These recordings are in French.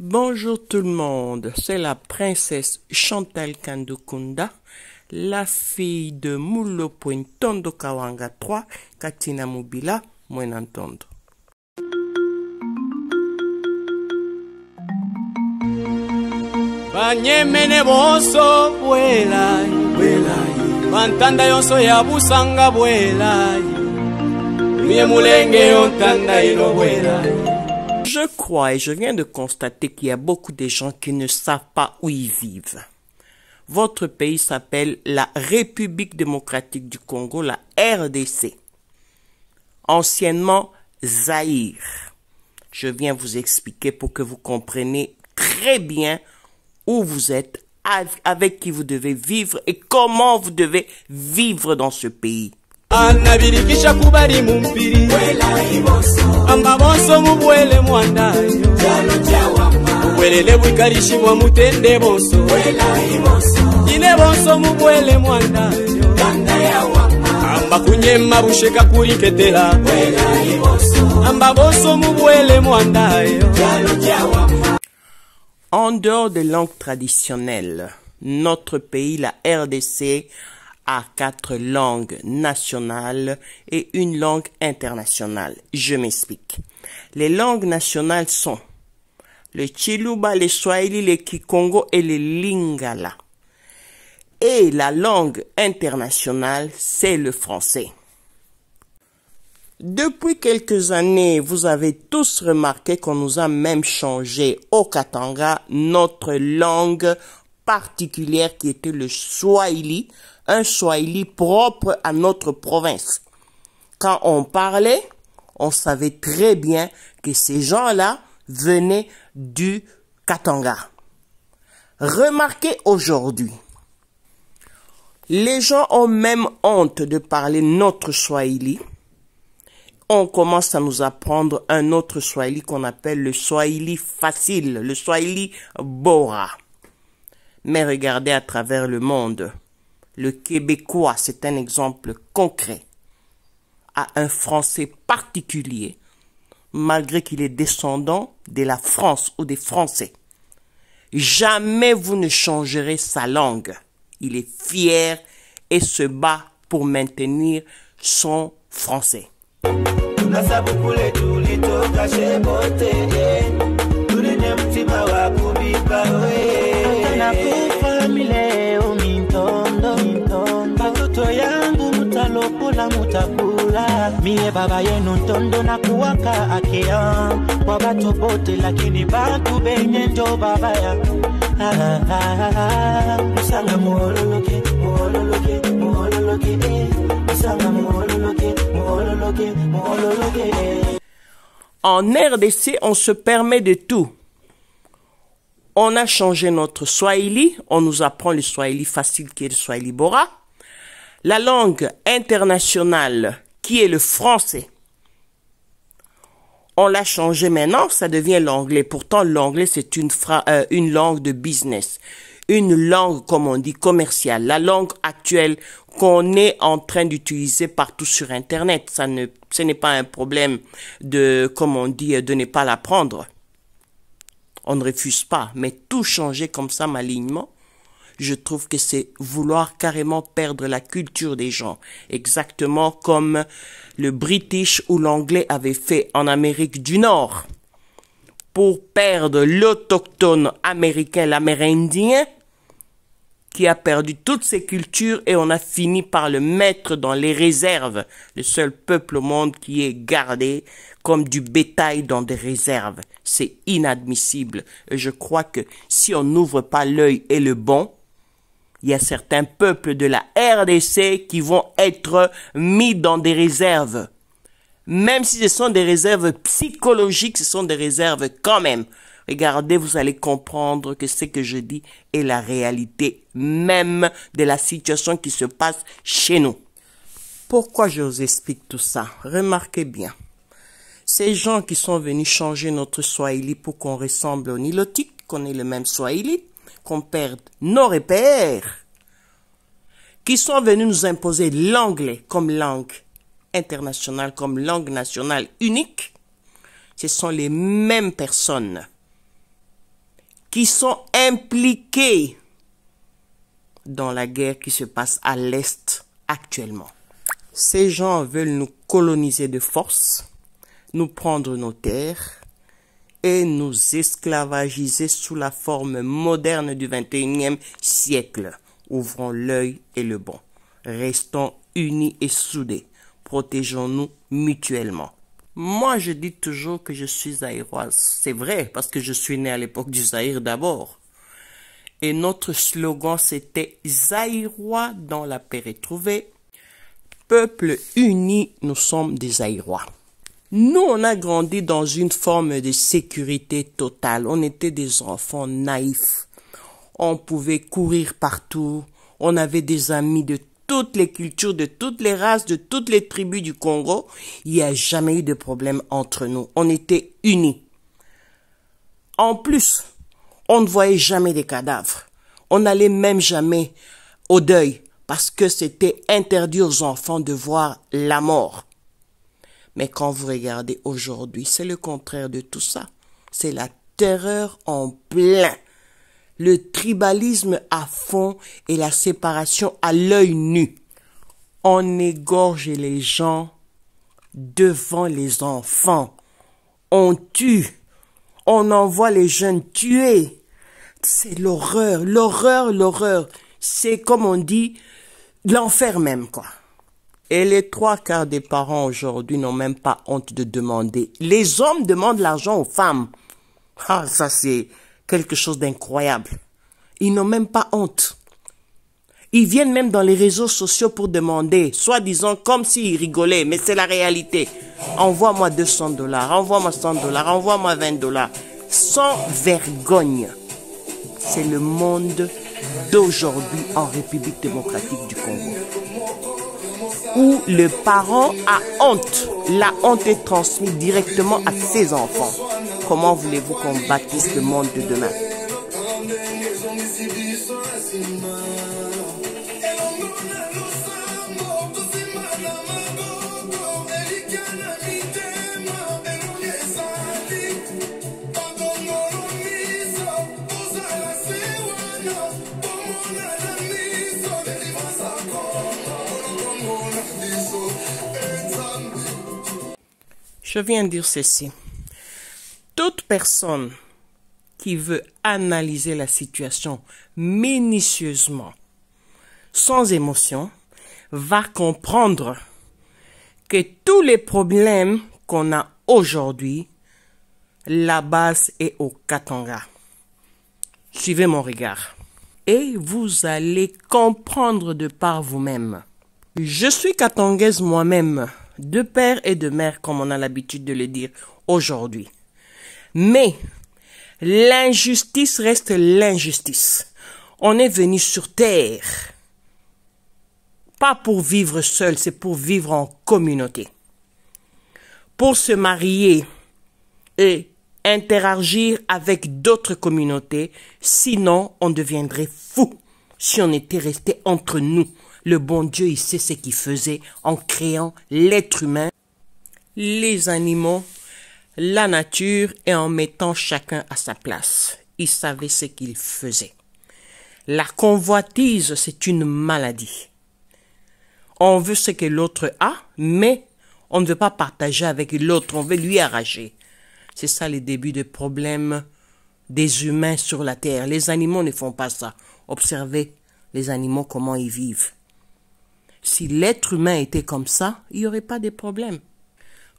Bonjour tout le monde, c'est la princesse Chantal Kandukunda, la fille de Mulo Tondo Kawanga 3, Katina Mubila, Mwenantondo. banyemene bonso bwelai bwelai bantanda yonso ya busanga bwelai ye mulenge yo ilo bwelai et je viens de constater qu'il y a beaucoup de gens qui ne savent pas où ils vivent. Votre pays s'appelle la République démocratique du Congo, la RDC. Anciennement Zaïre. Je viens vous expliquer pour que vous compreniez très bien où vous êtes, avec qui vous devez vivre et comment vous devez vivre dans ce pays anabirikisha kubali mumpiri ambaboso mubwele mwandayo obwelele bwikalishibwa mutende bonso ine bonso mubwele mwandayo amba kunyema busheka kulinketela amba bonso mubwele mwandayo En dehors des langues traditionnelles, notre pays, la RDC, a quatre langues nationales et une langue internationale. Je m'explique. Les langues nationales sont le Chiluba, le Swahili, le Kikongo et le Lingala. Et la langue internationale, c'est le français. Depuis quelques années, vous avez tous remarqué qu'on nous a même changé au Katanga notre langue particulière qui était le Swahili un Swahili propre à notre province. Quand on parlait, on savait très bien que ces gens-là venaient du Katanga. Remarquez aujourd'hui, les gens ont même honte de parler notre Swahili. On commence à nous apprendre un autre Swahili qu'on appelle le Swahili facile, le Swahili Bora. Mais regardez à travers le monde, le québécois, c'est un exemple concret, a un français particulier, malgré qu'il est descendant de la France ou des Français. Jamais vous ne changerez sa langue. Il est fier et se bat pour maintenir son français. kila mutakula. Mie baba yenu ntondo na kuwaka akea kwa batu bote, lakini batu benye ndo baba ya ah, ah, ah. ah, ah, ah. Musanga muololoke muololoke muololoke eh. Musanga muololoke muololoke muololoke eh. En RDC, on se permet de tout. On a changé notre Swahili, on nous apprend le Swahili facile qui est le Swahili Bora la langue internationale qui est le français. On l'a changé maintenant, ça devient l'anglais. Pourtant, l'anglais, c'est une, euh, une langue de business, une langue, comme on dit, commerciale, la langue actuelle qu'on est en train d'utiliser partout sur Internet. Ça ne, ce n'est pas un problème de, comme on dit, de ne pas l'apprendre. On ne refuse pas, mais tout changer comme ça, malignement, je trouve que c'est vouloir carrément perdre la culture des gens, exactement comme le British ou l'anglais avait fait en Amérique du Nord. Pour perdre l'autochtone américain, l'amérindien, qui a perdu toutes ses cultures et on a fini par le mettre dans les réserves, le seul peuple au monde qui est gardé comme du bétail dans des réserves. C'est inadmissible. Et je crois que si on n'ouvre pas l'œil et le bon, il y a certains peuples de la RDC qui vont être mis dans des réserves. Même si ce sont des réserves psychologiques, ce sont des réserves quand même. Regardez, vous allez comprendre que ce que je dis est la réalité même de la situation qui se passe chez nous. Pourquoi je vous explique tout ça Remarquez bien. Ces gens qui sont venus changer notre Swahili pour qu'on ressemble au Nilotique, qu'on ait le même Swahili, qu'on perde nos repères, qui sont venus nous imposer l'anglais comme langue internationale, comme langue nationale unique, ce sont les mêmes personnes qui sont impliquées dans la guerre qui se passe à l'Est actuellement. Ces gens veulent nous coloniser de force, nous prendre nos terres, et nous esclavagiser sous la forme moderne du 21e siècle. Ouvrons l'œil et le bon. Restons unis et soudés. Protégeons-nous mutuellement. Moi, je dis toujours que je suis Zaïrois. C'est vrai, parce que je suis né à l'époque du Zaïre d'abord. Et notre slogan, c'était Zaïrois dans la paix retrouvée. Peuple uni, nous sommes des Zaïrois. Nous, on a grandi dans une forme de sécurité totale. On était des enfants naïfs. On pouvait courir partout. On avait des amis de toutes les cultures, de toutes les races, de toutes les tribus du Congo. Il n'y a jamais eu de problème entre nous. On était unis. En plus, on ne voyait jamais des cadavres. On n'allait même jamais au deuil parce que c'était interdit aux enfants de voir la mort. Mais quand vous regardez aujourd'hui, c'est le contraire de tout ça. C'est la terreur en plein. Le tribalisme à fond et la séparation à l'œil nu. On égorge les gens devant les enfants. On tue. On envoie les jeunes tuer. C'est l'horreur, l'horreur, l'horreur. C'est comme on dit, l'enfer même, quoi. Et les trois quarts des parents aujourd'hui n'ont même pas honte de demander. Les hommes demandent l'argent aux femmes. Ah, ça c'est quelque chose d'incroyable. Ils n'ont même pas honte. Ils viennent même dans les réseaux sociaux pour demander, soi-disant comme s'ils rigolaient, mais c'est la réalité. Envoie-moi 200 dollars, envoie-moi 100 dollars, envoie-moi 20 dollars. Sans vergogne. C'est le monde d'aujourd'hui en République démocratique du Congo où le parent a honte. La honte est transmise directement à ses enfants. Comment voulez-vous qu'on bâtisse le monde de demain Je viens dire ceci. Toute personne qui veut analyser la situation minutieusement, sans émotion, va comprendre que tous les problèmes qu'on a aujourd'hui, la base est au Katanga. Suivez mon regard. Et vous allez comprendre de par vous-même. Je suis katangaise moi-même de père et de mère, comme on a l'habitude de le dire aujourd'hui. Mais l'injustice reste l'injustice. On est venu sur terre pas pour vivre seul, c'est pour vivre en communauté. Pour se marier et interagir avec d'autres communautés, sinon on deviendrait fou si on était resté entre nous. Le bon Dieu, il sait ce qu'il faisait en créant l'être humain, les animaux, la nature et en mettant chacun à sa place. Il savait ce qu'il faisait. La convoitise, c'est une maladie. On veut ce que l'autre a, mais on ne veut pas partager avec l'autre, on veut lui arracher. C'est ça le début des problèmes des humains sur la terre. Les animaux ne font pas ça. Observez les animaux comment ils vivent. Si l'être humain était comme ça, il n'y aurait pas de problème.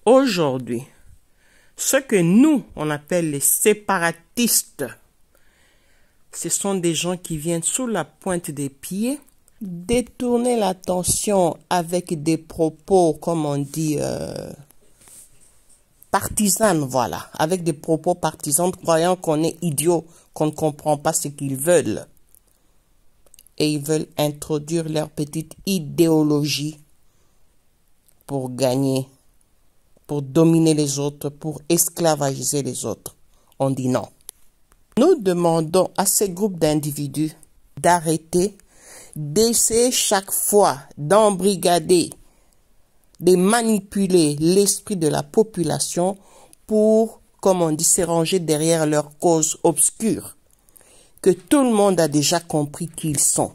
Aujourd'hui, ce que nous, on appelle les séparatistes, ce sont des gens qui viennent sous la pointe des pieds détourner l'attention avec des propos, comme on dit, euh, partisans, voilà, avec des propos partisans, croyant qu'on est idiot, qu'on ne comprend pas ce qu'ils veulent et ils veulent introduire leur petite idéologie pour gagner, pour dominer les autres, pour esclavagiser les autres. On dit non. Nous demandons à ces groupes d'individus d'arrêter d'essayer chaque fois d'embrigader, de manipuler l'esprit de la population pour, comme on dit, se ranger derrière leurs causes obscures tout le monde a déjà compris qu'ils sont.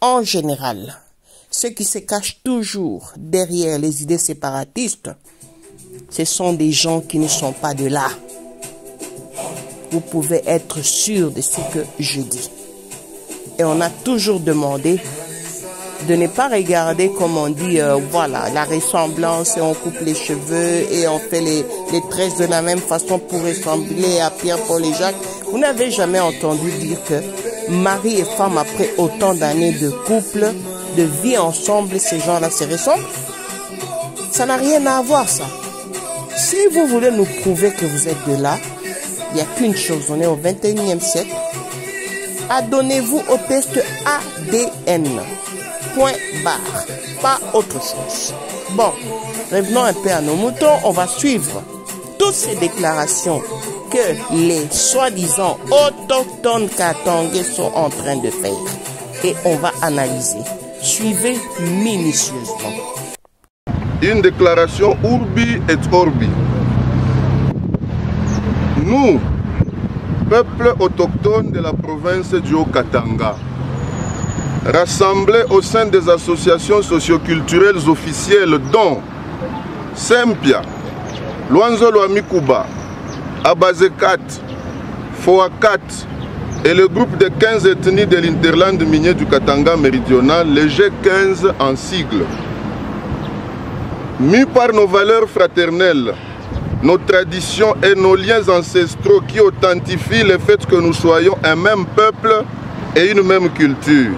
En général, ce qui se cache toujours derrière les idées séparatistes, ce sont des gens qui ne sont pas de là. Vous pouvez être sûr de ce que je dis. Et on a toujours demandé de ne pas regarder comme on dit, euh, voilà, la ressemblance, et on coupe les cheveux et on fait les, les tresses de la même façon pour ressembler à Pierre-Paul et Jacques. Vous n'avez jamais entendu dire que mari et femme, après autant d'années de couple, de vie ensemble, ces gens-là c'est récent Ça n'a rien à voir, ça. Si vous voulez nous prouver que vous êtes de là, il n'y a qu'une chose, on est au 21e siècle. Adonnez-vous au test ADN. Point barre. Pas autre chose. Bon, revenons un peu à nos moutons. On va suivre toutes ces déclarations que les soi-disant autochtones Katangais sont en train de faire. Et on va analyser. Suivez minutieusement. Une déclaration urbi et orbi. Nous, peuple autochtone de la province du Haut-Katanga, rassemblés au sein des associations socioculturelles officielles dont Sempia, Luanzo Luamikuba, Abazé 4, Foa 4 et le groupe de 15 ethnies de l'Interland minier du Katanga méridional, les G15 en sigle. Mis par nos valeurs fraternelles, nos traditions et nos liens ancestraux qui authentifient le fait que nous soyons un même peuple et une même culture.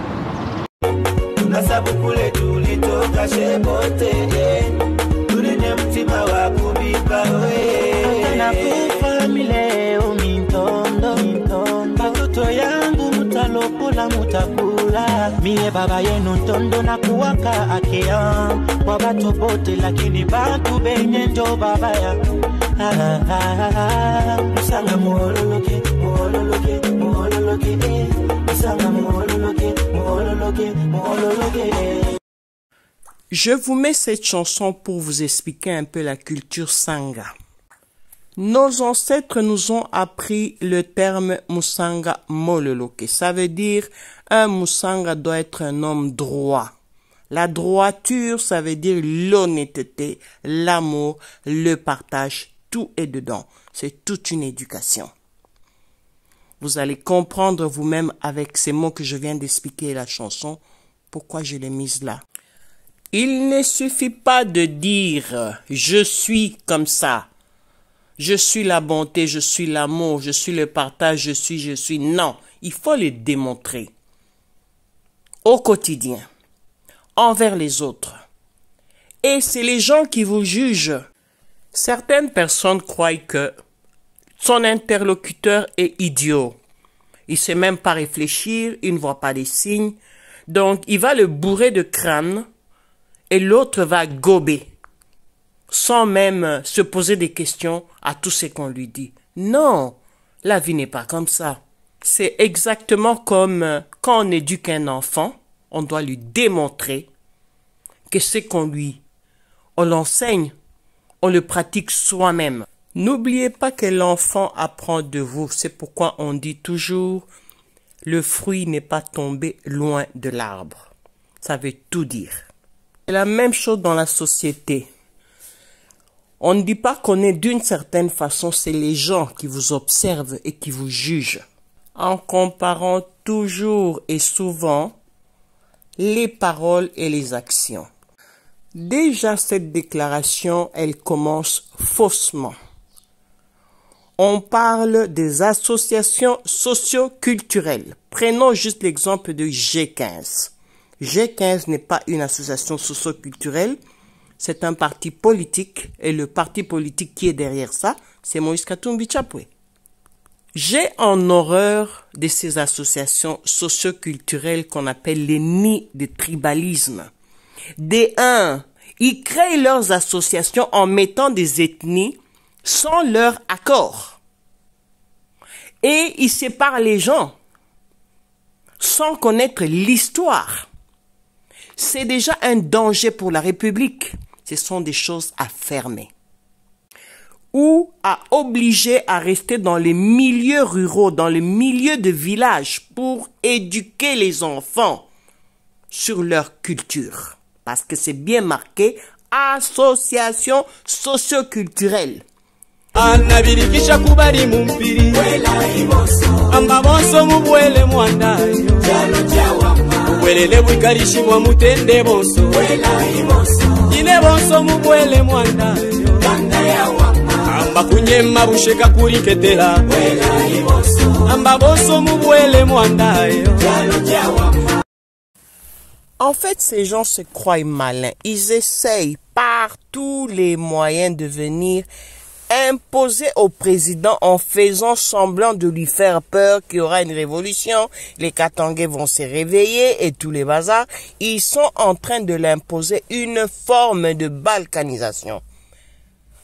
Mie baba yenu ntondo na kuwaka akea kwa batu bote, lakini batu benye ndo baba ya ah, ah, ah, ah, ah. Musanga muololoke muololoke muololoke eh. Musanga muololoke muololoke muololoke Je vous mets cette chanson pour vous expliquer un peu la culture sangha. Nos ancêtres nous ont appris le terme Musanga Mololoke. Ça veut dire un Musanga doit être un homme droit. La droiture, ça veut dire l'honnêteté, l'amour, le partage, tout est dedans. C'est toute une éducation. Vous allez comprendre vous-même avec ces mots que je viens d'expliquer la chanson, pourquoi je l'ai mise là. Il ne suffit pas de dire je suis comme ça je suis la bonté, je suis l'amour, je suis le partage, je suis, je suis. Non, il faut le démontrer au quotidien, envers les autres. Et c'est les gens qui vous jugent. Certaines personnes croient que son interlocuteur est idiot. Il sait même pas réfléchir, il ne voit pas les signes. Donc, il va le bourrer de crâne et l'autre va gober sans même euh, se poser des questions à tout ce qu'on lui dit. Non, la vie n'est pas comme ça. C'est exactement comme euh, quand on éduque un enfant, on doit lui démontrer que ce qu'on lui, on l'enseigne, on le pratique soi-même. N'oubliez pas que l'enfant apprend de vous. C'est pourquoi on dit toujours le fruit n'est pas tombé loin de l'arbre. Ça veut tout dire. C'est la même chose dans la société. On ne dit pas qu'on est d'une certaine façon, c'est les gens qui vous observent et qui vous jugent. En comparant toujours et souvent les paroles et les actions. Déjà cette déclaration, elle commence faussement. On parle des associations socio-culturelles. Prenons juste l'exemple de G15. G15 n'est pas une association socio-culturelle c'est un parti politique et le parti politique qui est derrière ça, c'est Moïse Katumbi Chapwe. J'ai en horreur de ces associations socioculturelles qu'on appelle les nids de tribalisme. Des uns, ils créent leurs associations en mettant des ethnies sans leur accord. Et ils séparent les gens sans connaître l'histoire. C'est déjà un danger pour la République ce sont des choses à fermer ou à obliger à rester dans les milieux ruraux, dans les milieux de village pour éduquer les enfants sur leur culture. Parce que c'est bien marqué association socioculturelle. En fait, ces gens se croient malins. Ils essayent par tous les moyens de venir Imposer au président en faisant semblant de lui faire peur qu'il y aura une révolution, les Katangais vont se réveiller et tous les bazars, ils sont en train de l'imposer une forme de balkanisation.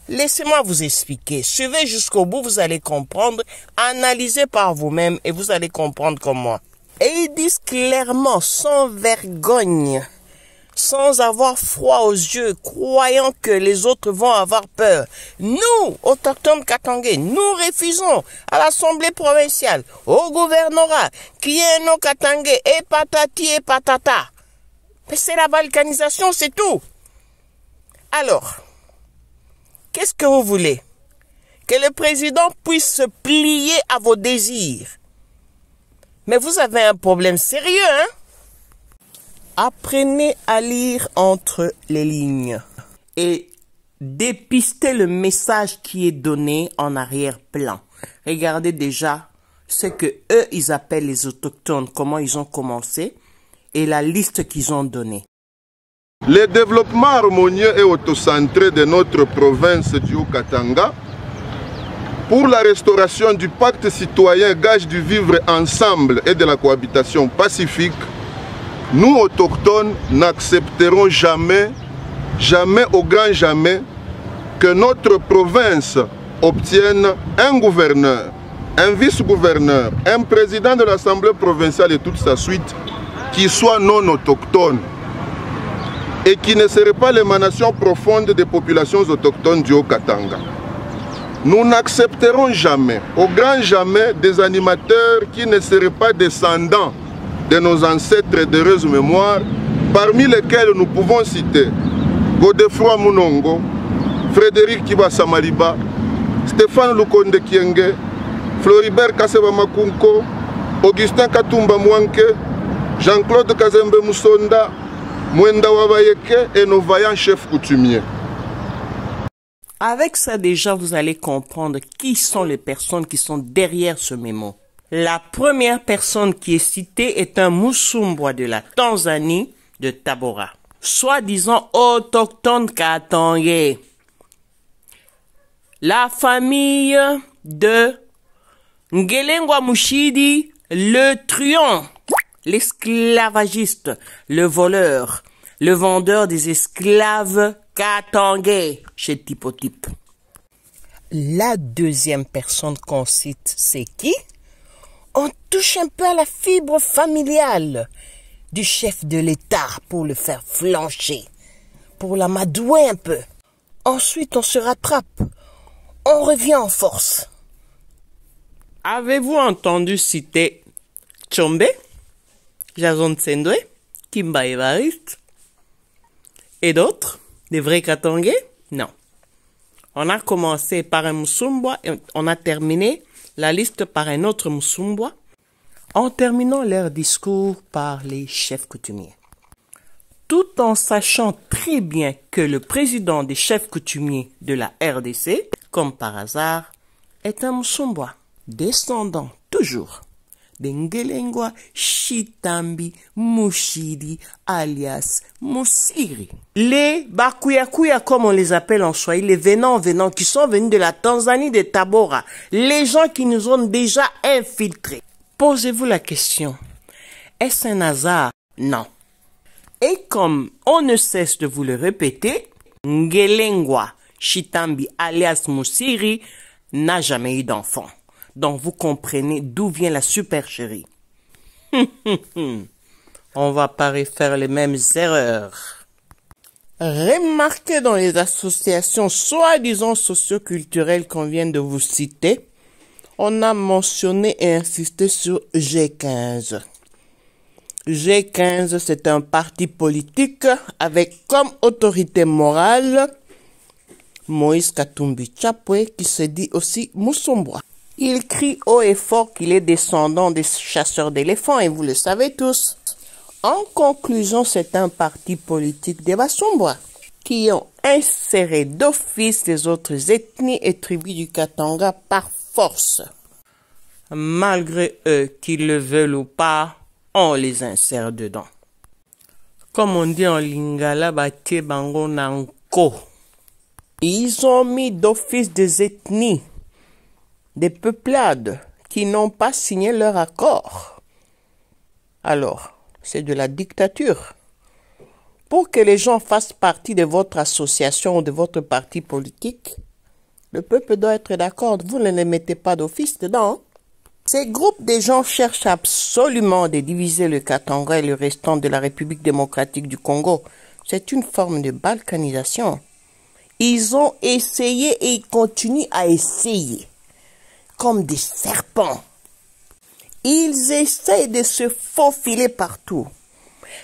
Laissez-moi vous expliquer. Suivez jusqu'au bout, vous allez comprendre. Analysez par vous-même et vous allez comprendre comme moi. Et ils disent clairement, sans vergogne, sans avoir froid aux yeux, croyant que les autres vont avoir peur. Nous, autochtones Katangais, nous refusons à l'Assemblée provinciale, au gouvernorat, qui est nos Katangais, et patati et patata. Mais c'est la balkanisation, c'est tout. Alors, qu'est-ce que vous voulez Que le président puisse se plier à vos désirs. Mais vous avez un problème sérieux, hein Apprenez à lire entre les lignes et dépistez le message qui est donné en arrière-plan. Regardez déjà ce que eux ils appellent les autochtones, comment ils ont commencé et la liste qu'ils ont donnée. Le développement harmonieux et autocentré de notre province du Haut-Katanga pour la restauration du pacte citoyen gage du vivre ensemble et de la cohabitation pacifique nous autochtones n'accepterons jamais, jamais au grand jamais, que notre province obtienne un gouverneur, un vice-gouverneur, un président de l'Assemblée provinciale et toute sa suite qui soit non autochtone et qui ne serait pas l'émanation profonde des populations autochtones du Haut-Katanga. Nous n'accepterons jamais, au grand jamais, des animateurs qui ne seraient pas descendants de nos ancêtres d'heureuses mémoires, parmi lesquels nous pouvons citer Godefroy Munongo, Frédéric Kiba Stéphane Lukonde Kienge, Floribert Kaseba Makunko, Augustin Katumba Mwanke, Jean-Claude Kazembe Moussonda, Mwenda Wabayeke et nos vaillants chefs coutumiers. Avec ça déjà, vous allez comprendre qui sont les personnes qui sont derrière ce mémo. La première personne qui est citée est un Moussumbo de la Tanzanie de Tabora, soi-disant autochtone Katangé. La famille de Ngelengwa Mushidi, le truand, l'esclavagiste, le voleur, le vendeur des esclaves Katangé chez Tipotip. La deuxième personne qu'on cite, c'est qui on touche un peu à la fibre familiale du chef de l'État pour le faire flancher, pour l'amadouer un peu. Ensuite, on se rattrape. On revient en force. Avez-vous entendu citer Chombe, Jason Tsendwe, Kimba Evariste et d'autres, des vrais Katangais Non. On a commencé par un Moussoumbwa et on a terminé la liste par un autre Msumbwa, en terminant leur discours par les chefs coutumiers. Tout en sachant très bien que le président des chefs coutumiers de la RDC, comme par hasard, est un Msumbwa, descendant toujours dengelengwa shitambi mushidi alias Musiri. Les Bakuyakuya, comme on les appelle en soi, les venants venants qui sont venus de la Tanzanie de Tabora, les gens qui nous ont déjà infiltrés. Posez-vous la question, est-ce un hasard Non. Et comme on ne cesse de vous le répéter, Ngelengwa Shitambi alias Musiri n'a jamais eu d'enfant. Donc vous comprenez d'où vient la supercherie. On va pas refaire les mêmes erreurs. Remarquez dans les associations soi-disant socioculturelles qu'on vient de vous citer, on a mentionné et insisté sur G15. G15, c'est un parti politique avec comme autorité morale Moïse Katumbi Chapwe qui se dit aussi moussombois il crie haut et fort qu'il est descendant des chasseurs d'éléphants, et vous le savez tous. En conclusion, c'est un parti politique des Bassombois qui ont inséré d'office les autres ethnies et tribus du Katanga par force. Malgré eux, qu'ils le veulent ou pas, on les insère dedans. Comme on dit en lingala, bango nanko. Ils ont mis d'office des ethnies des peuplades qui n'ont pas signé leur accord. Alors, c'est de la dictature. Pour que les gens fassent partie de votre association ou de votre parti politique, le peuple doit être d'accord. Vous ne les mettez pas d'office dedans. Ces groupes de gens cherchent absolument de diviser le Katanga et le restant de la République démocratique du Congo. C'est une forme de balkanisation. Ils ont essayé et ils continuent à essayer comme des serpents. Ils essaient de se faufiler partout.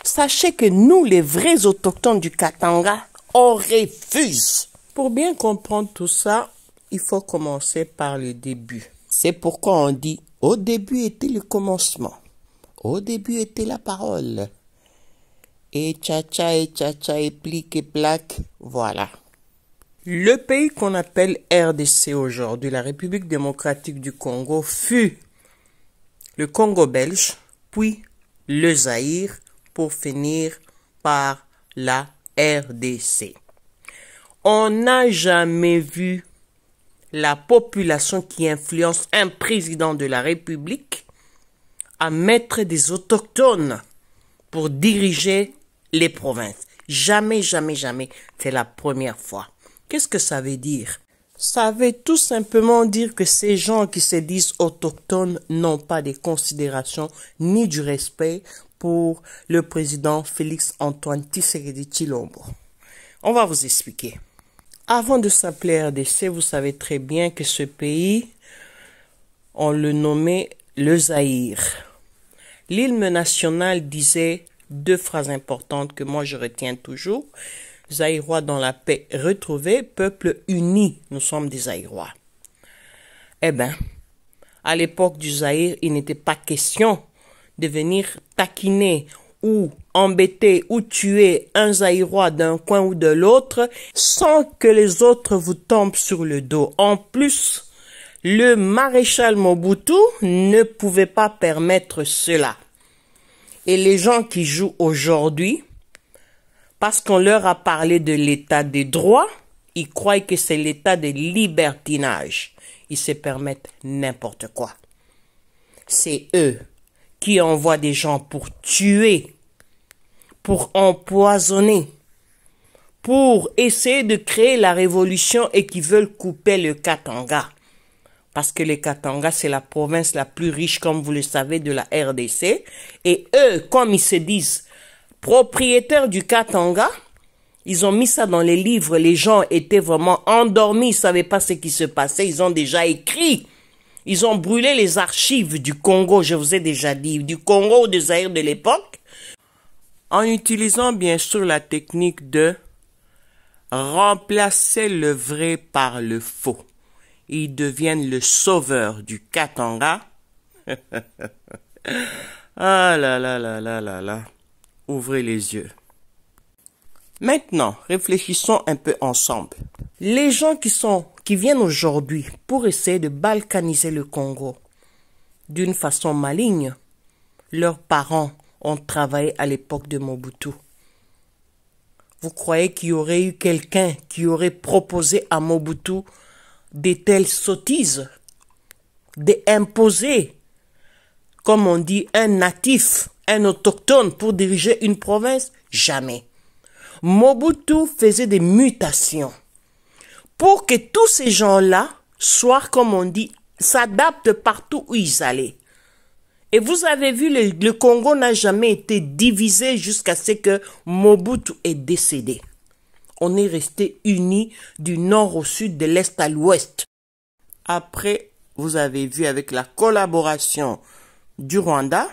Sachez que nous, les vrais autochtones du Katanga, on refuse. Pour bien comprendre tout ça, il faut commencer par le début. C'est pourquoi on dit au début était le commencement. Au début était la parole. Et tcha-tcha, et tcha-tcha, et plique, et plaque, voilà. Le pays qu'on appelle RDC aujourd'hui, la République démocratique du Congo, fut le Congo belge, puis le Zaïre, pour finir par la RDC. On n'a jamais vu la population qui influence un président de la République à mettre des autochtones pour diriger les provinces. Jamais, jamais, jamais. C'est la première fois. Qu'est-ce que ça veut dire Ça veut tout simplement dire que ces gens qui se disent autochtones n'ont pas de considération ni du respect pour le président Félix Antoine Tshisekedi Tshilombo. On va vous expliquer. Avant de s'appeler RDC, vous savez très bien que ce pays, on le nommait le Zaïre. L'hymne national disait deux phrases importantes que moi je retiens toujours. Zahirois dans la paix retrouvés, peuple uni, nous sommes des Zahirois. Eh bien, à l'époque du Zaïre, il n'était pas question de venir taquiner ou embêter ou tuer un Zaïrois d'un coin ou de l'autre sans que les autres vous tombent sur le dos. En plus, le maréchal Mobutu ne pouvait pas permettre cela. Et les gens qui jouent aujourd'hui parce qu'on leur a parlé de l'état des droits, ils croient que c'est l'état de libertinage. Ils se permettent n'importe quoi. C'est eux qui envoient des gens pour tuer, pour empoisonner, pour essayer de créer la révolution et qui veulent couper le Katanga. Parce que le Katanga, c'est la province la plus riche, comme vous le savez, de la RDC. Et eux, comme ils se disent propriétaire du Katanga, ils ont mis ça dans les livres, les gens étaient vraiment endormis, ils savaient pas ce qui se passait, ils ont déjà écrit. Ils ont brûlé les archives du Congo, je vous ai déjà dit, du Congo des Zaire de l'époque, en utilisant bien sûr la technique de remplacer le vrai par le faux. Ils deviennent le sauveur du Katanga. ah là là là là là là. Ouvrez les yeux. Maintenant, réfléchissons un peu ensemble. Les gens qui sont, qui viennent aujourd'hui pour essayer de balkaniser le Congo d'une façon maligne, leurs parents ont travaillé à l'époque de Mobutu. Vous croyez qu'il y aurait eu quelqu'un qui aurait proposé à Mobutu de telles sottises, d'imposer, comme on dit, un natif un autochtone pour diriger une province Jamais. Mobutu faisait des mutations pour que tous ces gens-là soient, comme on dit, s'adaptent partout où ils allaient. Et vous avez vu, le, Congo n'a jamais été divisé jusqu'à ce que Mobutu est décédé. On est resté unis du nord au sud, de l'est à l'ouest. Après, vous avez vu avec la collaboration du Rwanda,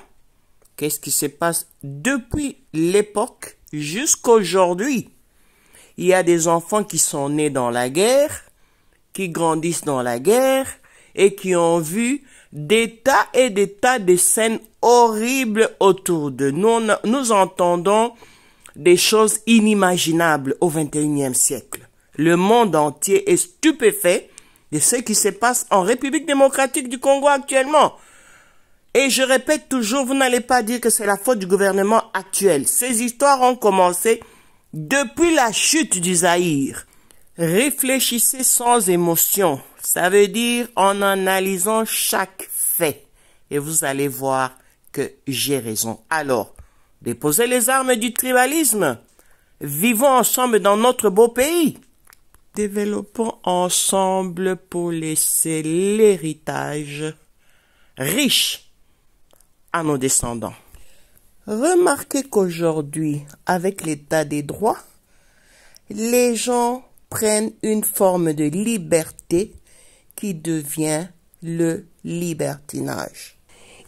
Qu'est-ce qui se passe depuis l'époque jusqu'aujourd'hui Il y a des enfants qui sont nés dans la guerre, qui grandissent dans la guerre et qui ont vu des tas et des tas de scènes horribles autour de nous. Nous entendons des choses inimaginables au XXIe siècle. Le monde entier est stupéfait de ce qui se passe en République démocratique du Congo actuellement. Et je répète toujours, vous n'allez pas dire que c'est la faute du gouvernement actuel. Ces histoires ont commencé depuis la chute du Zahir. Réfléchissez sans émotion. Ça veut dire en analysant chaque fait. Et vous allez voir que j'ai raison. Alors, déposez les armes du tribalisme. Vivons ensemble dans notre beau pays. Développons ensemble pour laisser l'héritage riche nos descendants. Remarquez qu'aujourd'hui, avec l'état des droits, les gens prennent une forme de liberté qui devient le libertinage.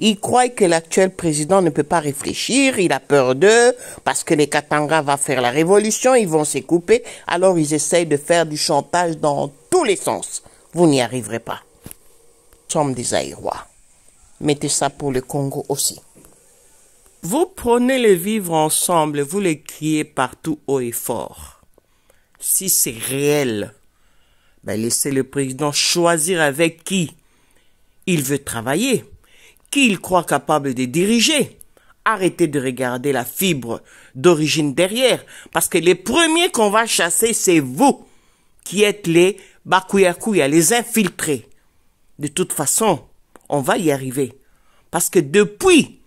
Ils croient que l'actuel président ne peut pas réfléchir, il a peur d'eux, parce que les Katanga va faire la révolution, ils vont s'écouper, alors ils essayent de faire du chantage dans tous les sens. Vous n'y arriverez pas. Nous des Aïrois mettez ça pour le Congo aussi. Vous prenez le vivre ensemble, vous les criez partout haut et fort. Si c'est réel, ben laissez le président choisir avec qui il veut travailler, qui il croit capable de diriger. Arrêtez de regarder la fibre d'origine derrière, parce que les premiers qu'on va chasser, c'est vous, qui êtes les Bakuyakuya, les infiltrés. De toute façon, on va y arriver. Parce que depuis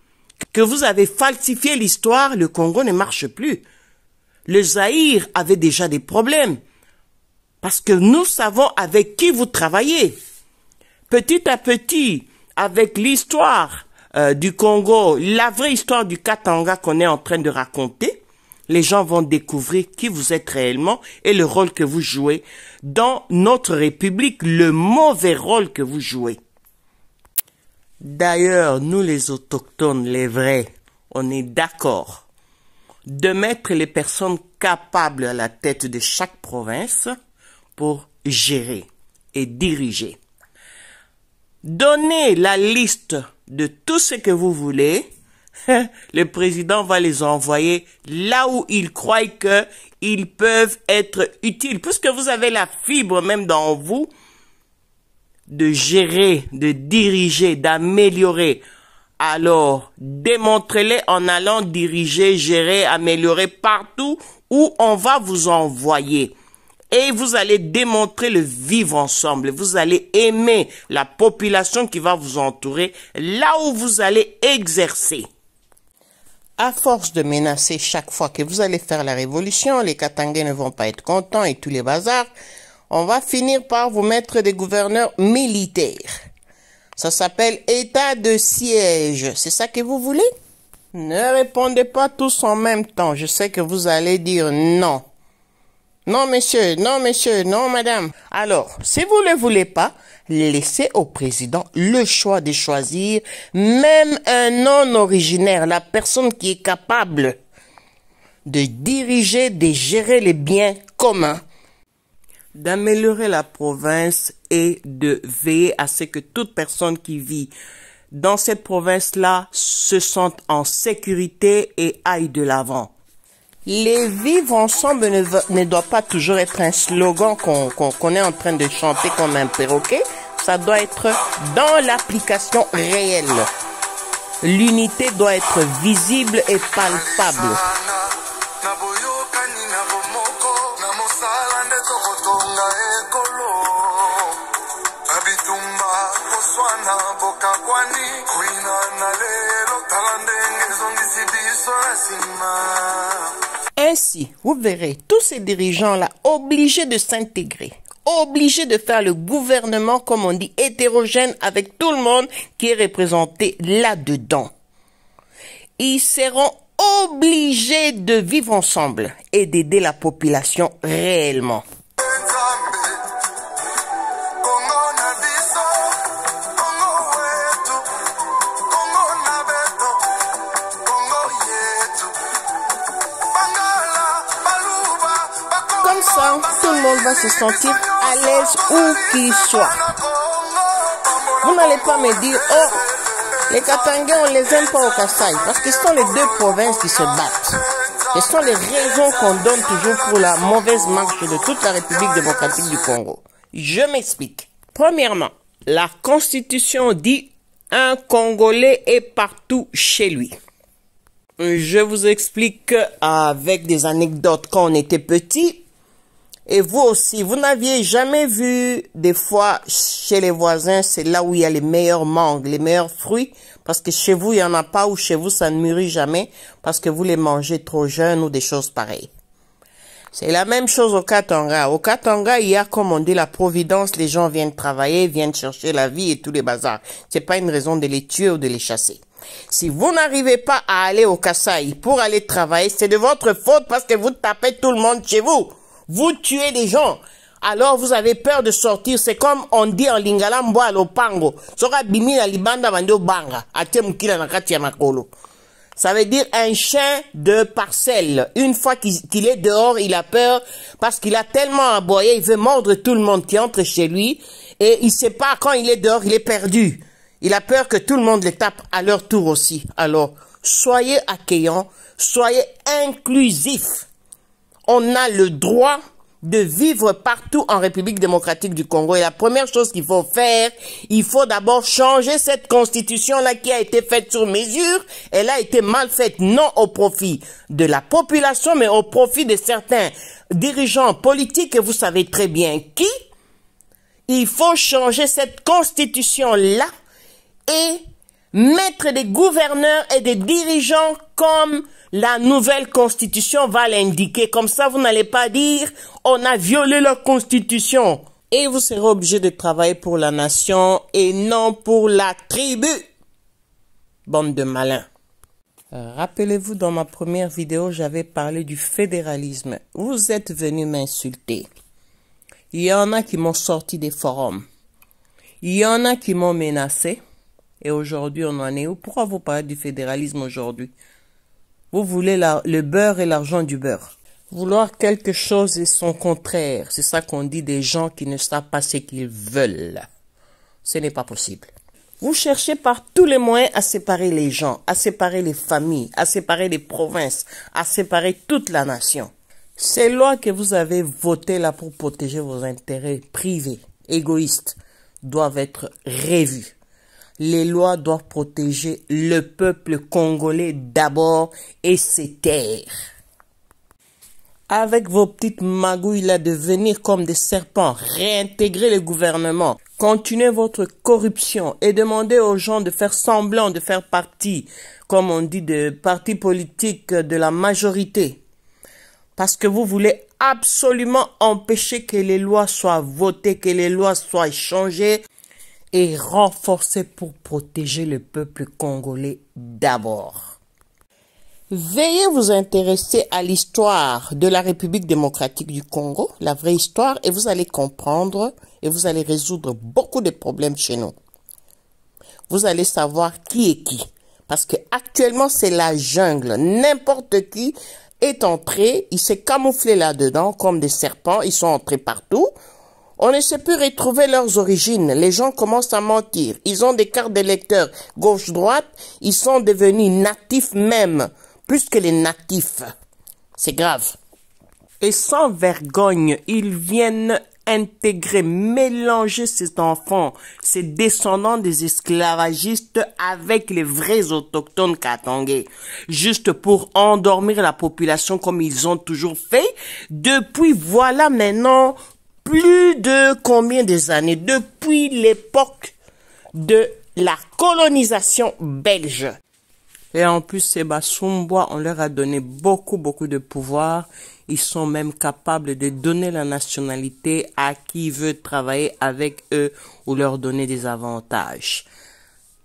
que vous avez falsifié l'histoire, le Congo ne marche plus. Le Zaïre avait déjà des problèmes. Parce que nous savons avec qui vous travaillez. Petit à petit, avec l'histoire euh, du Congo, la vraie histoire du Katanga qu'on est en train de raconter, les gens vont découvrir qui vous êtes réellement et le rôle que vous jouez dans notre République, le mauvais rôle que vous jouez. D'ailleurs, nous les autochtones, les vrais, on est d'accord de mettre les personnes capables à la tête de chaque province pour gérer et diriger. Donnez la liste de tout ce que vous voulez. Le président va les envoyer là où il croit qu'ils peuvent être utiles. Puisque vous avez la fibre même dans vous, de gérer, de diriger, d'améliorer. Alors, démontrez-les en allant diriger, gérer, améliorer partout où on va vous envoyer. Et vous allez démontrer le vivre ensemble. Vous allez aimer la population qui va vous entourer là où vous allez exercer. À force de menacer chaque fois que vous allez faire la révolution, les Katangais ne vont pas être contents et tous les bazars, on va finir par vous mettre des gouverneurs militaires. Ça s'appelle état de siège. C'est ça que vous voulez Ne répondez pas tous en même temps. Je sais que vous allez dire non. Non, monsieur, non, monsieur, non, madame. Alors, si vous ne voulez pas, laissez au président le choix de choisir même un non-originaire, la personne qui est capable de diriger, de gérer les biens communs d'améliorer la province et de veiller à ce que toute personne qui vit dans cette province-là se sente en sécurité et aille de l'avant. Les vivre ensemble ne, doit pas toujours être un slogan qu'on est en train de chanter comme un perroquet. Ça doit être dans l'application réelle. L'unité doit être visible et palpable. Ainsi, vous verrez tous ces dirigeants-là obligés de s'intégrer, obligés de faire le gouvernement, comme on dit, hétérogène avec tout le monde qui est représenté là-dedans. Ils seront obligés de vivre ensemble et d'aider la population réellement. se sentir à l'aise où qu'il soit. Vous n'allez pas me dire, oh, les Katangais, on les aime pas au Kassai, parce que ce sont les deux provinces qui se battent. Ce sont les raisons qu'on donne toujours pour la mauvaise marche de toute la République démocratique du Congo. Je m'explique. Premièrement, la Constitution dit un Congolais est partout chez lui. Je vous explique avec des anecdotes quand on était petit, et vous aussi, vous n'aviez jamais vu des fois chez les voisins, c'est là où il y a les meilleurs mangues, les meilleurs fruits, parce que chez vous, il n'y en a pas ou chez vous, ça ne mûrit jamais parce que vous les mangez trop jeunes ou des choses pareilles. C'est la même chose au Katanga. Au Katanga, il y a, comme on dit, la providence, les gens viennent travailler, viennent chercher la vie et tous les bazars. C'est pas une raison de les tuer ou de les chasser. Si vous n'arrivez pas à aller au Kassai pour aller travailler, c'est de votre faute parce que vous tapez tout le monde chez vous. Vous tuez des gens. Alors vous avez peur de sortir. C'est comme on dit en lingala à lopango. libanda banga. Ça veut dire un chien de parcelle. Une fois qu'il est dehors, il a peur parce qu'il a tellement aboyé, il veut mordre tout le monde qui entre chez lui et il sait pas quand il est dehors, il est perdu. Il a peur que tout le monde le tape à leur tour aussi. Alors, soyez accueillants, soyez inclusifs on a le droit de vivre partout en République démocratique du Congo. Et la première chose qu'il faut faire, il faut d'abord changer cette constitution-là qui a été faite sur mesure. Elle a été mal faite, non au profit de la population, mais au profit de certains dirigeants politiques, et vous savez très bien qui. Il faut changer cette constitution-là et mettre des gouverneurs et des dirigeants comme la nouvelle constitution va l'indiquer. Comme ça, vous n'allez pas dire on a violé la constitution. Et vous serez obligé de travailler pour la nation et non pour la tribu. Bande de malins. Euh, rappelez-vous, dans ma première vidéo, j'avais parlé du fédéralisme. Vous êtes venus m'insulter. Il y en a qui m'ont sorti des forums. Il y en a qui m'ont menacé. Et aujourd'hui, on en est où Pourquoi vous parlez du fédéralisme aujourd'hui Vous voulez le beurre et l'argent du beurre. Vouloir quelque chose et son contraire, c'est ça qu'on dit des gens qui ne savent pas ce qu'ils veulent. Ce n'est pas possible. Vous cherchez par tous les moyens à séparer les gens, à séparer les familles, à séparer les provinces, à séparer toute la nation. Ces lois que vous avez votées là pour protéger vos intérêts privés, égoïstes, doivent être revues les lois doivent protéger le peuple congolais d'abord et ses terres. Avec vos petites magouilles là de venir comme des serpents, réintégrer le gouvernement, continuer votre corruption et demandez aux gens de faire semblant de faire partie, comme on dit, de partis politiques de la majorité. Parce que vous voulez absolument empêcher que les lois soient votées, que les lois soient changées, et renforcé pour protéger le peuple congolais d'abord. Veuillez vous intéresser à l'histoire de la République démocratique du Congo, la vraie histoire, et vous allez comprendre et vous allez résoudre beaucoup de problèmes chez nous. Vous allez savoir qui est qui. Parce que actuellement, c'est la jungle. N'importe qui est entré, il s'est camouflé là-dedans comme des serpents, ils sont entrés partout. On ne sait plus retrouver leurs origines. Les gens commencent à mentir. Ils ont des cartes d'électeurs gauche-droite. Ils sont devenus natifs même, plus que les natifs. C'est grave. Et sans vergogne, ils viennent intégrer, mélanger ces enfants, ces descendants des esclavagistes avec les vrais autochtones katangais, juste pour endormir la population comme ils ont toujours fait. Depuis voilà maintenant plus de combien des années depuis l'époque de la colonisation belge. Et en plus, ces Basumbois, on leur a donné beaucoup, beaucoup de pouvoir. Ils sont même capables de donner la nationalité à qui veut travailler avec eux ou leur donner des avantages.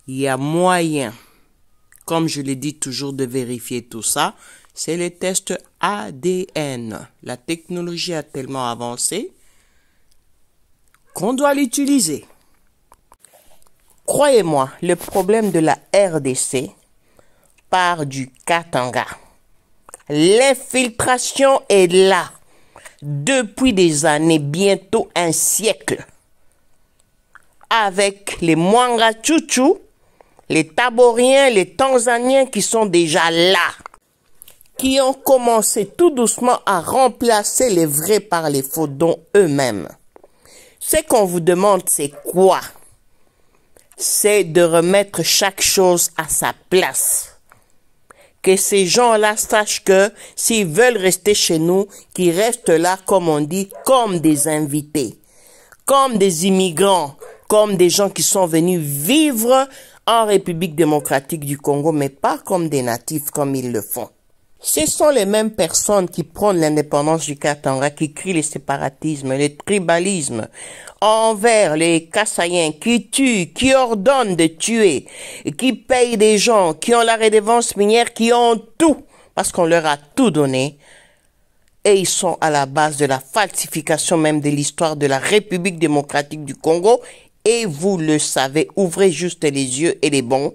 Il y a moyen, comme je l'ai dit toujours, de vérifier tout ça. C'est les tests ADN. La technologie a tellement avancé qu'on doit l'utiliser. Croyez-moi, le problème de la RDC part du Katanga. L'infiltration est là depuis des années, bientôt un siècle, avec les Mwanga Chuchu, les Taboriens, les Tanzaniens qui sont déjà là, qui ont commencé tout doucement à remplacer les vrais par les faux dont eux-mêmes. Ce qu'on vous demande, c'est quoi C'est de remettre chaque chose à sa place. Que ces gens-là sachent que s'ils veulent rester chez nous, qu'ils restent là, comme on dit, comme des invités, comme des immigrants, comme des gens qui sont venus vivre en République démocratique du Congo, mais pas comme des natifs comme ils le font. Ce sont les mêmes personnes qui prônent l'indépendance du Katanga, qui crient le séparatisme, le tribalisme envers les Kassaïens, qui tuent, qui ordonnent de tuer, qui payent des gens, qui ont la rédévance minière, qui ont tout, parce qu'on leur a tout donné. Et ils sont à la base de la falsification même de l'histoire de la République démocratique du Congo. Et vous le savez, ouvrez juste les yeux et les bons.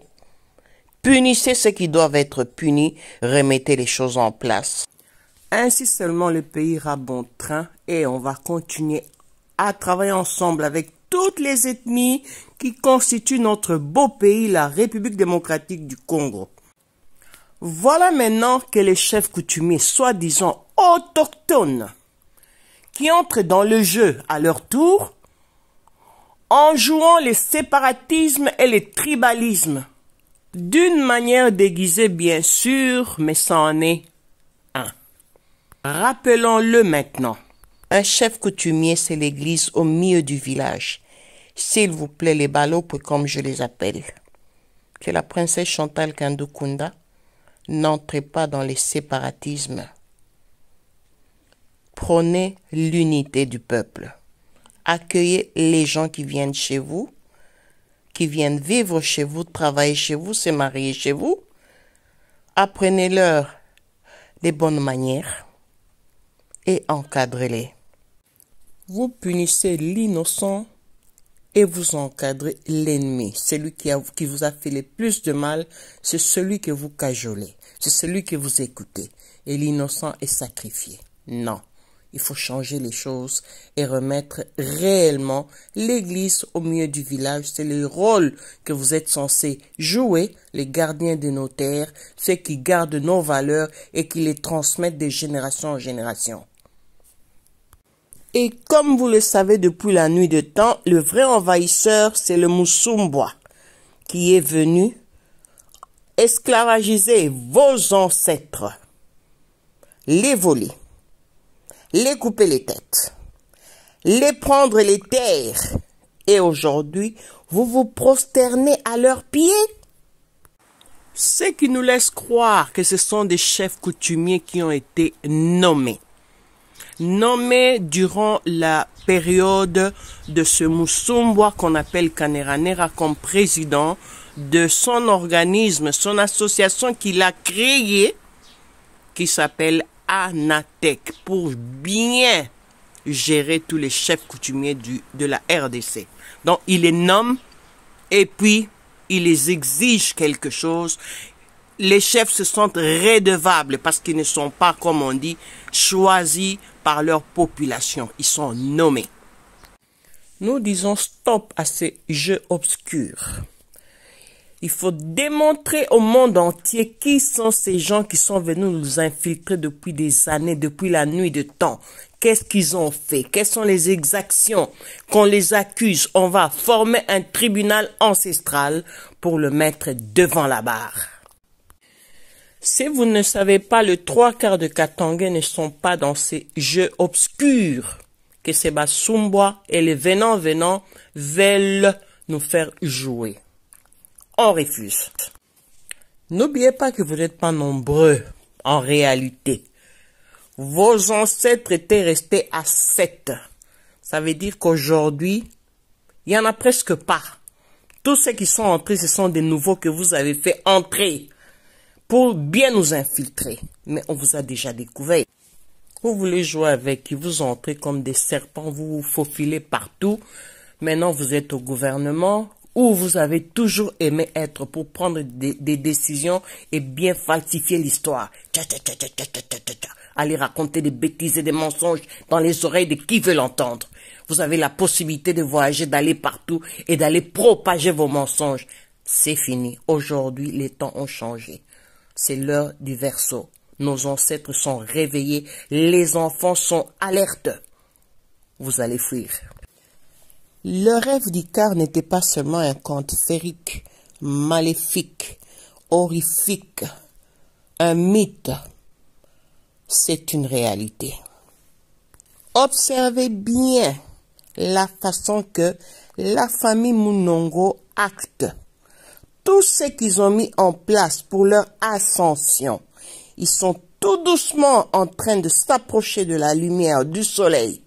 Punissez ceux qui doivent être punis, remettez les choses en place. Ainsi seulement le pays ira bon train et on va continuer à travailler ensemble avec toutes les ethnies qui constituent notre beau pays, la République démocratique du Congo. Voilà maintenant que les chefs coutumiers soi-disant autochtones qui entrent dans le jeu à leur tour en jouant les séparatismes et les tribalismes d'une manière déguisée bien sûr, mais en est un. Rappelons-le maintenant. Un chef coutumier, c'est l'église au milieu du village. S'il vous plaît, les ballots, comme je les appelle. Que la princesse Chantal Kandukunda n'entrez pas dans les séparatismes. Prenez l'unité du peuple. Accueillez les gens qui viennent chez vous qui viennent vivre chez vous, travailler chez vous, se marier chez vous, apprenez-leur les bonnes manières et encadrez-les. Vous punissez l'innocent et vous encadrez l'ennemi. Celui qui, qui vous a fait le plus de mal, c'est celui que vous cajolez, c'est celui que vous écoutez. Et l'innocent est sacrifié. Non. Il faut changer les choses et remettre réellement l'Église au milieu du village. C'est le rôle que vous êtes censés jouer, les gardiens de nos terres, ceux qui gardent nos valeurs et qui les transmettent de génération en génération. Et comme vous le savez depuis la nuit de temps, le vrai envahisseur, c'est le Moussoumbois, qui est venu esclavagiser vos ancêtres, les voler les couper les têtes, les prendre les terres. Et aujourd'hui, vous vous prosternez à leurs pieds Ce qui nous laisse croire que ce sont des chefs coutumiers qui ont été nommés. Nommés durant la période de ce Moussoumbois qu'on appelle Nera comme président de son organisme, son association qu'il a créée, qui s'appelle Anatec pour bien gérer tous les chefs coutumiers du, de la RDC. Donc, il les nomme et puis il les exige quelque chose. Les chefs se sentent redevables parce qu'ils ne sont pas, comme on dit, choisis par leur population. Ils sont nommés. Nous disons stop à ces jeux obscurs. Il faut démontrer au monde entier qui sont ces gens qui sont venus nous infiltrer depuis des années, depuis la nuit de temps. Qu'est-ce qu'ils ont fait Quelles sont les exactions qu'on les accuse On va former un tribunal ancestral pour le mettre devant la barre. Si vous ne savez pas, le trois quarts de Katanga ne sont pas dans ces jeux obscurs que ces Basumbois et les venants venants veulent nous faire jouer on refuse. N'oubliez pas que vous n'êtes pas nombreux en réalité. Vos ancêtres étaient restés à sept. Ça veut dire qu'aujourd'hui, il y en a presque pas. Tous ceux qui sont entrés, ce sont des nouveaux que vous avez fait entrer pour bien nous infiltrer. Mais on vous a déjà découvert. Vous voulez jouer avec qui vous entrez comme des serpents, vous vous faufilez partout. Maintenant, vous êtes au gouvernement, où vous avez toujours aimé être pour prendre des, décisions et bien falsifier l'histoire. Allez raconter des bêtises et des mensonges dans les oreilles de qui veut l'entendre. Vous avez la possibilité de voyager, d'aller partout et d'aller propager vos mensonges. C'est fini. Aujourd'hui, les temps ont changé. C'est l'heure du verso. Nos ancêtres sont réveillés. Les enfants sont alertes. Vous allez fuir. Le rêve d'icar n'était pas seulement un conte férique, maléfique, horrifique, un mythe. C'est une réalité. Observez bien la façon que la famille Munongo acte tout ce qu'ils ont mis en place pour leur ascension. Ils sont tout doucement en train de s'approcher de la lumière, du soleil.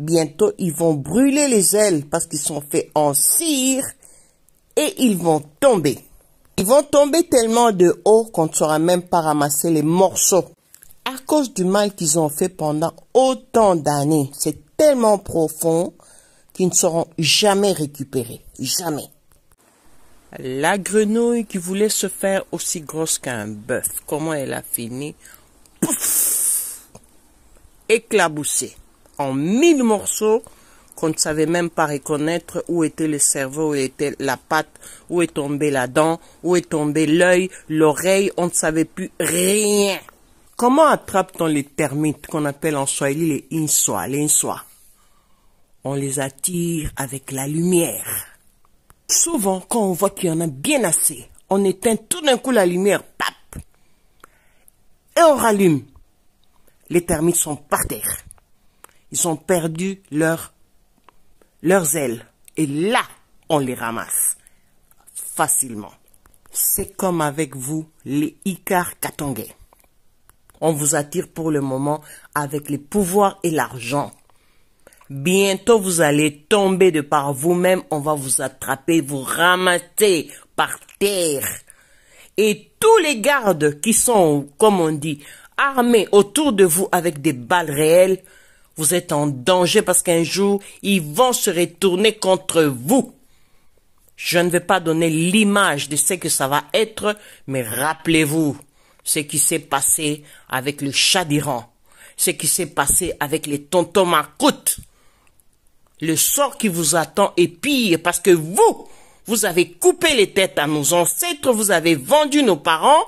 Bientôt, ils vont brûler les ailes parce qu'ils sont faits en cire et ils vont tomber. Ils vont tomber tellement de haut qu'on ne saura même pas ramasser les morceaux. À cause du mal qu'ils ont fait pendant autant d'années, c'est tellement profond qu'ils ne seront jamais récupérés. Jamais. La grenouille qui voulait se faire aussi grosse qu'un bœuf, comment elle a fini Pouf Éclaboussée en mille morceaux qu'on ne savait même pas reconnaître où était le cerveau, où était la patte, où est tombée la dent, où est tombé l'œil, l'oreille, on ne savait plus rien. Comment attrape-t-on les termites qu'on appelle en swahili les insois, les insois? On les attire avec la lumière. Souvent, quand on voit qu'il y en a bien assez, on éteint tout d'un coup la lumière, pap, et on rallume. Les termites sont par terre. Ils ont perdu leurs ailes. Et là, on les ramasse facilement. C'est comme avec vous, les Icar katongais On vous attire pour le moment avec les pouvoirs et l'argent. Bientôt, vous allez tomber de par vous-même. On va vous attraper, vous ramasser par terre. Et tous les gardes qui sont, comme on dit, armés autour de vous avec des balles réelles, vous êtes en danger parce qu'un jour, ils vont se retourner contre vous. Je ne vais pas donner l'image de ce que ça va être, mais rappelez-vous ce qui s'est passé avec le chat d'Iran, ce qui s'est passé avec les tontons côte Le sort qui vous attend est pire parce que vous, vous avez coupé les têtes à nos ancêtres, vous avez vendu nos parents,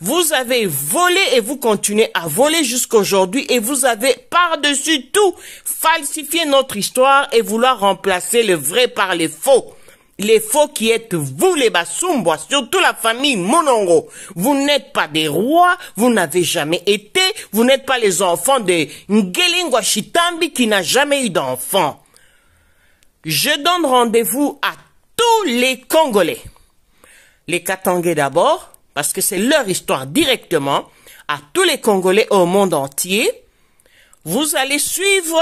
vous avez volé et vous continuez à voler jusqu'aujourd'hui et vous avez par-dessus tout falsifié notre histoire et vouloir remplacer le vrai par les faux. Les faux qui êtes vous, les Basumbois, surtout la famille Monongo. Vous n'êtes pas des rois, vous n'avez jamais été, vous n'êtes pas les enfants de Ngelingwa Shitambi qui n'a jamais eu d'enfant. Je donne rendez-vous à tous les Congolais. Les Katangais d'abord, parce que c'est leur histoire directement, à tous les Congolais au monde entier. Vous allez suivre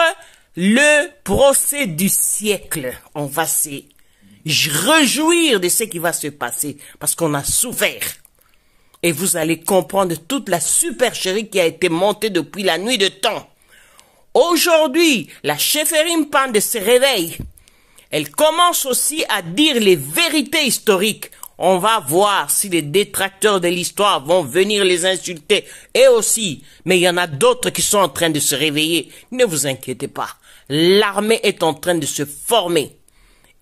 le procès du siècle. On va se réjouir de ce qui va se passer, parce qu'on a souffert. Et vous allez comprendre toute la supercherie qui a été montée depuis la nuit de temps. Aujourd'hui, la chefferie de se réveille elle commence aussi à dire les vérités historiques. On va voir si les détracteurs de l'histoire vont venir les insulter, et aussi. Mais il y en a d'autres qui sont en train de se réveiller. Ne vous inquiétez pas. L'armée est en train de se former.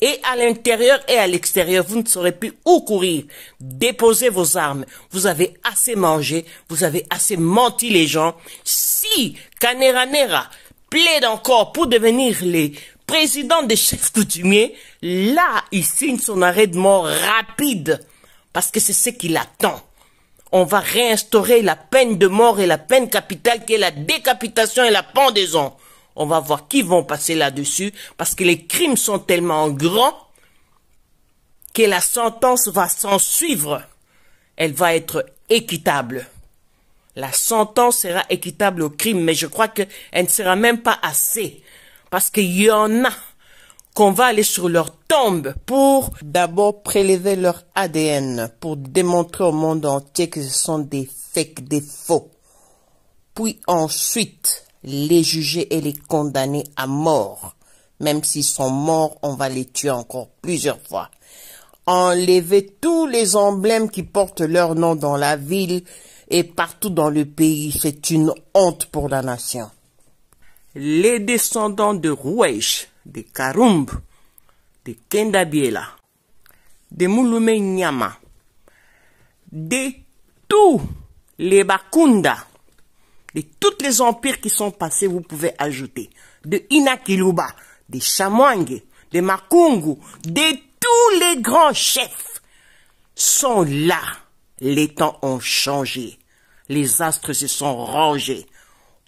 Et à l'intérieur et à l'extérieur, vous ne saurez plus où courir. Déposez vos armes. Vous avez assez mangé. Vous avez assez menti les gens. Si Kanera Nera plaide encore pour devenir les président des chefs coutumiers, là, il signe son arrêt de mort rapide, parce que c'est ce qu'il attend. On va réinstaurer la peine de mort et la peine capitale qui est la décapitation et la pendaison. On va voir qui vont passer là-dessus, parce que les crimes sont tellement grands que la sentence va s'en suivre. Elle va être équitable. La sentence sera équitable au crime, mais je crois qu'elle ne sera même pas assez parce qu'il y en a qu'on va aller sur leur tombe pour d'abord prélever leur ADN, pour démontrer au monde entier que ce sont des fake des faux. Puis ensuite, les juger et les condamner à mort. Même s'ils sont morts, on va les tuer encore plusieurs fois. Enlever tous les emblèmes qui portent leur nom dans la ville et partout dans le pays, c'est une honte pour la nation les descendants de Rouesh, de Karumb, de Kendabiela, de Mulume Nyama, de tous les Bakunda, de tous les empires qui sont passés, vous pouvez ajouter, de Inakiluba, de Chamwange, de Makungu, de tous les grands chefs sont là. Les temps ont changé. Les astres se sont rangés.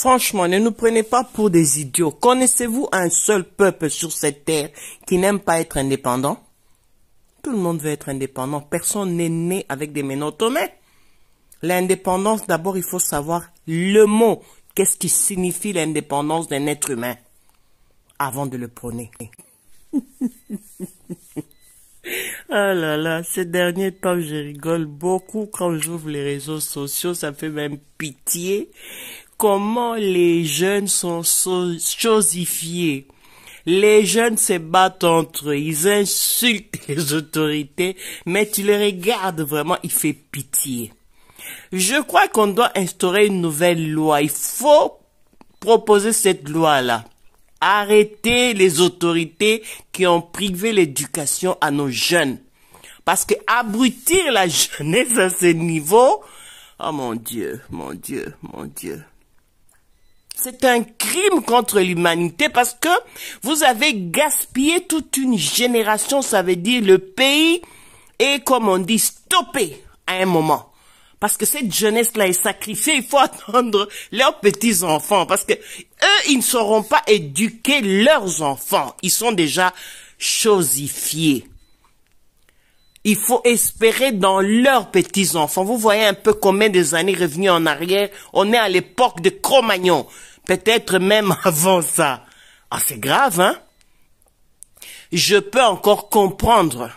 Franchement, ne nous prenez pas pour des idiots. Connaissez-vous un seul peuple sur cette terre qui n'aime pas être indépendant Tout le monde veut être indépendant. Personne n'est né avec des ménotomètres. L'indépendance, d'abord, il faut savoir le mot. Qu'est-ce qui signifie l'indépendance d'un être humain avant de le prôner Ah là là, ces derniers temps, je rigole beaucoup quand j'ouvre les réseaux sociaux, ça fait même pitié comment les jeunes sont chosifiés. Les jeunes se battent entre eux, ils insultent les autorités, mais tu les regardes vraiment, il fait pitié. Je crois qu'on doit instaurer une nouvelle loi. Il faut proposer cette loi-là. Arrêter les autorités qui ont privé l'éducation à nos jeunes. Parce que abrutir la jeunesse à ce niveau, oh mon Dieu, mon Dieu, mon Dieu. C'est un crime contre l'humanité parce que vous avez gaspillé toute une génération, ça veut dire le pays est, comme on dit, stoppé à un moment parce que cette jeunesse-là est sacrifiée, il faut attendre leurs petits-enfants, parce que eux, ils ne sauront pas éduquer leurs enfants. Ils sont déjà chosifiés. Il faut espérer dans leurs petits-enfants. Vous voyez un peu combien des années revenues en arrière, on est à l'époque de Cro-Magnon peut-être même avant ça. Ah, c'est grave, hein Je peux encore comprendre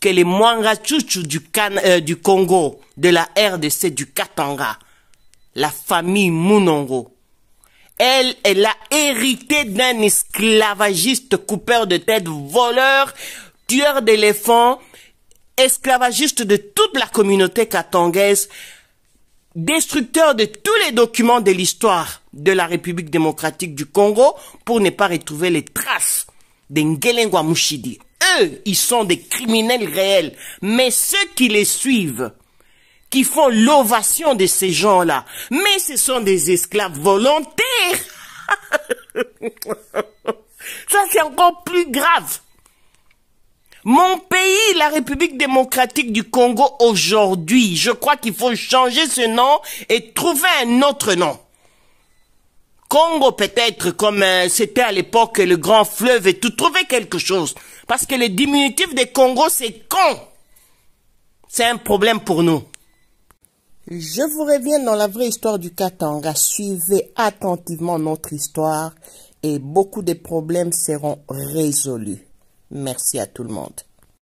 que les Mwanga du, euh, du Congo, de la RDC, du Katanga, la famille Munongo, elle, elle a hérité d'un esclavagiste coupeur de tête, voleur, tueur d'éléphants, esclavagiste de toute la communauté katangaise, destructeur de tous les documents de l'histoire de la République démocratique du Congo pour ne pas retrouver les traces de Mushidi. Eux, ils sont des criminels réels. Mais ceux qui les suivent, qui font l'ovation de ces gens-là, mais ce sont des esclaves volontaires. Ça, c'est encore plus grave. Mon pays, la République démocratique du Congo aujourd'hui, je crois qu'il faut changer ce nom et trouver un autre nom. Congo peut-être comme euh, c'était à l'époque le grand fleuve et tout, trouver quelque chose. Parce que le diminutif de Congo, c'est con. C'est un problème pour nous. Je vous reviens dans la vraie histoire du Katanga. Suivez attentivement notre histoire et beaucoup de problèmes seront résolus. Merci à tout le monde.